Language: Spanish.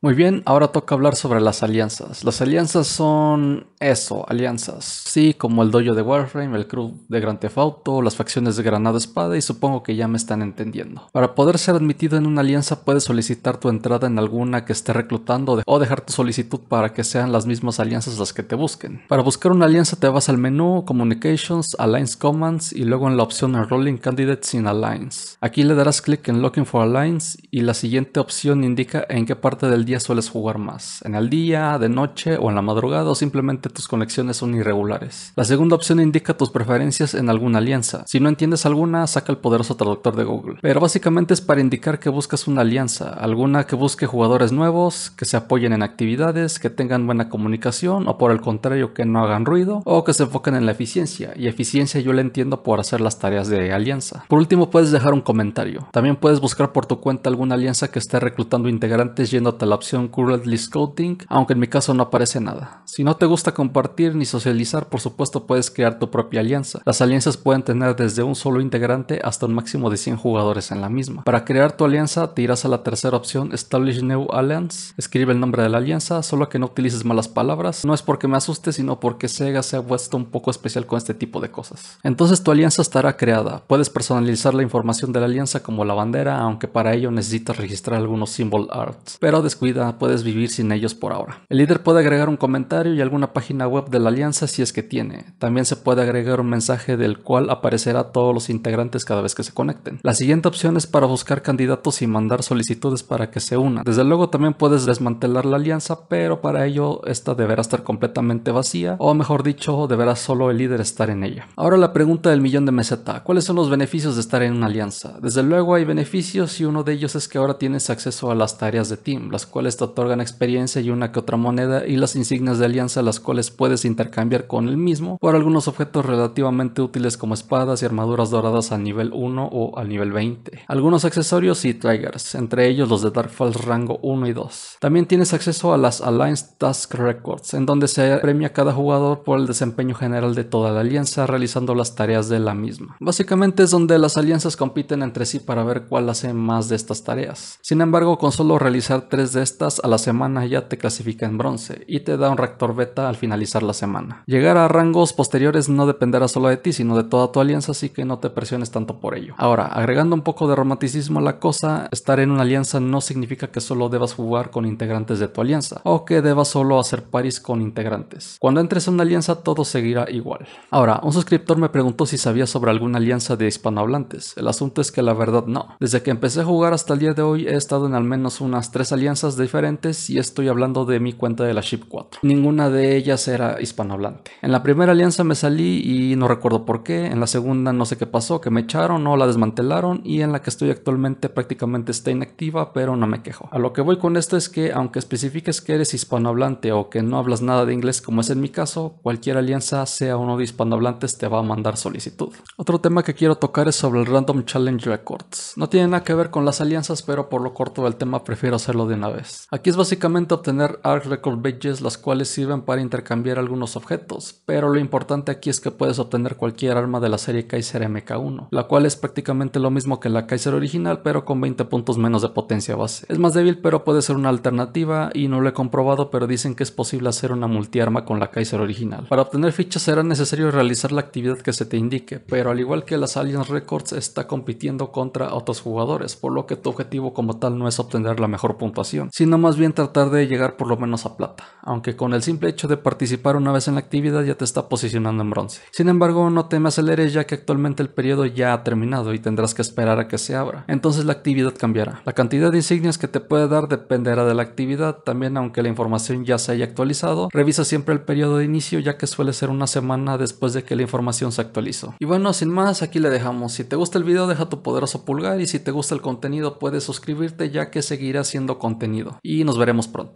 Muy bien, ahora toca hablar sobre las alianzas. Las alianzas son eso, alianzas. Sí, como el dojo de Warframe, el crew de Gran Theft las facciones de Granada Espada y supongo que ya me están entendiendo. Para poder ser admitido en una alianza puedes solicitar tu entrada en alguna que esté reclutando o dejar tu solicitud para que sean las mismas alianzas las que te busquen. Para buscar una alianza te vas al menú Communications, Alliance Commands y luego en la opción Enrolling Candidates in Alliance. Aquí le darás clic en Looking for Alliance y la siguiente opción indica en qué parte del día sueles jugar más? ¿En el día, de noche o en la madrugada o simplemente tus conexiones son irregulares? La segunda opción indica tus preferencias en alguna alianza. Si no entiendes alguna, saca el poderoso traductor de Google. Pero básicamente es para indicar que buscas una alianza, alguna que busque jugadores nuevos, que se apoyen en actividades, que tengan buena comunicación o por el contrario que no hagan ruido o que se enfoquen en la eficiencia. Y eficiencia yo la entiendo por hacer las tareas de alianza. Por último puedes dejar un comentario. También puedes buscar por tu cuenta alguna alianza que esté reclutando integrantes yéndote a la opción Currently Scouting, aunque en mi caso no aparece nada. Si no te gusta compartir ni socializar, por supuesto puedes crear tu propia alianza. Las alianzas pueden tener desde un solo integrante hasta un máximo de 100 jugadores en la misma. Para crear tu alianza, te irás a la tercera opción Establish New Alliance. Escribe el nombre de la alianza, solo que no utilices malas palabras. No es porque me asuste, sino porque Sega se ha puesto un poco especial con este tipo de cosas. Entonces tu alianza estará creada. Puedes personalizar la información de la alianza como la bandera, aunque para ello necesitas registrar algunos symbol arts. Pero descuida puedes vivir sin ellos por ahora. El líder puede agregar un comentario y alguna página web de la alianza si es que tiene. También se puede agregar un mensaje del cual aparecerá todos los integrantes cada vez que se conecten. La siguiente opción es para buscar candidatos y mandar solicitudes para que se unan. Desde luego también puedes desmantelar la alianza, pero para ello esta deberá estar completamente vacía o mejor dicho, deberá solo el líder estar en ella. Ahora la pregunta del millón de meseta, ¿cuáles son los beneficios de estar en una alianza? Desde luego hay beneficios y uno de ellos es que ahora tienes acceso a las tareas de team, las cuales cuales te otorgan experiencia y una que otra moneda y las insignias de alianza las cuales puedes intercambiar con el mismo por algunos objetos relativamente útiles como espadas y armaduras doradas a nivel 1 o al nivel 20. Algunos accesorios y triggers, entre ellos los de Dark Falls rango 1 y 2. También tienes acceso a las Alliance Task Records, en donde se premia cada jugador por el desempeño general de toda la alianza realizando las tareas de la misma. Básicamente es donde las alianzas compiten entre sí para ver cuál hace más de estas tareas. Sin embargo, con solo realizar 3 de estás, a la semana ya te clasifica en bronce y te da un rector beta al finalizar la semana. Llegar a rangos posteriores no dependerá solo de ti, sino de toda tu alianza, así que no te presiones tanto por ello. Ahora, agregando un poco de romanticismo a la cosa, estar en una alianza no significa que solo debas jugar con integrantes de tu alianza o que debas solo hacer paris con integrantes. Cuando entres a una alianza todo seguirá igual. Ahora, un suscriptor me preguntó si sabía sobre alguna alianza de hispanohablantes. El asunto es que la verdad no. Desde que empecé a jugar hasta el día de hoy he estado en al menos unas tres alianzas diferentes y estoy hablando de mi cuenta de la SHIP 4. Ninguna de ellas era hispanohablante. En la primera alianza me salí y no recuerdo por qué. En la segunda no sé qué pasó, que me echaron o la desmantelaron y en la que estoy actualmente prácticamente está inactiva, pero no me quejo. A lo que voy con esto es que aunque especifiques que eres hispanohablante o que no hablas nada de inglés como es en mi caso, cualquier alianza, sea uno de hispanohablantes, te va a mandar solicitud. Otro tema que quiero tocar es sobre el Random Challenge Records. No tiene nada que ver con las alianzas, pero por lo corto del tema prefiero hacerlo de una vez. Aquí es básicamente obtener Arc Record Badges, las cuales sirven para intercambiar algunos objetos, pero lo importante aquí es que puedes obtener cualquier arma de la serie Kaiser MK1, la cual es prácticamente lo mismo que la Kaiser original, pero con 20 puntos menos de potencia base. Es más débil, pero puede ser una alternativa y no lo he comprobado, pero dicen que es posible hacer una multiarma con la Kaiser original. Para obtener fichas será necesario realizar la actividad que se te indique, pero al igual que las Alien Records está compitiendo contra otros jugadores, por lo que tu objetivo como tal no es obtener la mejor puntuación sino más bien tratar de llegar por lo menos a plata, aunque con el simple hecho de participar una vez en la actividad ya te está posicionando en bronce. Sin embargo, no te me aceleres ya que actualmente el periodo ya ha terminado y tendrás que esperar a que se abra. Entonces la actividad cambiará. La cantidad de insignias que te puede dar dependerá de la actividad, también aunque la información ya se haya actualizado, revisa siempre el periodo de inicio ya que suele ser una semana después de que la información se actualizó. Y bueno, sin más, aquí le dejamos. Si te gusta el video, deja tu poderoso pulgar y si te gusta el contenido puedes suscribirte ya que seguirá siendo contenido y nos veremos pronto.